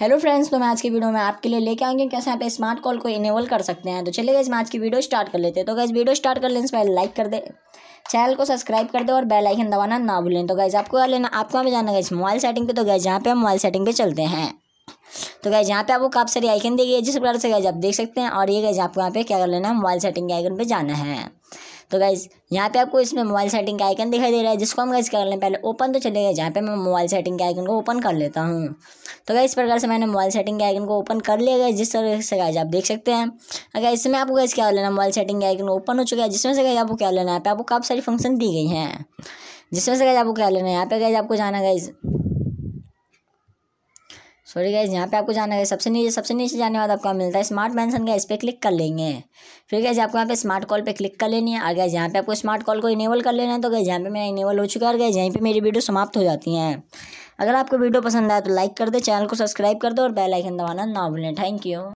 hello friends तो मैं आज की वीडियो में आपके लिए लेके आऊँगी कैसे आप स्मार्ट कॉल को इनेबल कर सकते हैं तो चलिए गए आज की वीडियो स्टार्ट कर लेते हैं तो गए वीडियो स्टार्ट कर लेने से पहले लाइक कर दे चैनल को सब्सक्राइब कर दे और बेल आइकन दबाना ना भूलें तो गैज आपको क्या लेना आपको हमें जाना गए मोबाइल सेटिंग पे तो गए जहाँ पे हम मोबाइल सेटिंग पर चलते हैं तो गए यहाँ पे आपको काफ़ी सारी आइकन दी गई है जिस प्रकार से गए आप देख सकते हैं और ये गए आपको यहाँ पे क्या कर लेना है मोबाइल सेटिंग के आइकन पर जाना है तो गाइज़ यहाँ पे आपको इसमें मोबाइल सेटिंग का आइकन दिखाई दे रहा है जिसको हम गाइज कर लें पहले ओपन तो चले गए जहाँ पे मैं मोबाइल सेटिंग के आइकन को ओपन कर लेता हूँ तो गाइज इस प्रकार से मैंने मोबाइल सेटिंग के आइकन को ओपन कर लिया गया जिस तरह से गाइज आप देख सकते हैं अगर तो इसमें आपको गाइज क्या लेना मोबाइल सेटिंग के आइकन ओपन हो चुका है जिसमें से गाइज आपको क्या लेना है यहाँ पे आपको काफ़ी सारी फंक्शन दी गई हैं जिसमें से गाइज आपको क्या लेना है यहाँ पे गाइज आपको जाना गाइज सॉरी गाइज यहाँ पे आपको जाना है सबसे नीचे सबसे नीचे जाने बाद आपको मिलता है स्मार्ट मैंसन का इस पर क्लिक कर लेंगे फिर गैज आपको यहाँ पे स्मार्ट कॉल पे क्लिक कर लेनी है आ गया यहाँ पे आपको स्मार्ट कॉल को इनेबल कर लेना है तो गैज यहाँ पे मेरा इनेबल हो चुका है और यहीं पे मेरी वीडियो समाप्त हो जाती है अगर आपको वीडियो पसंद आए तो लाइक कर दे चैनल को सब्सक्राइब कर दो और बेलाइकन दबाना ना भूलें थैंक यू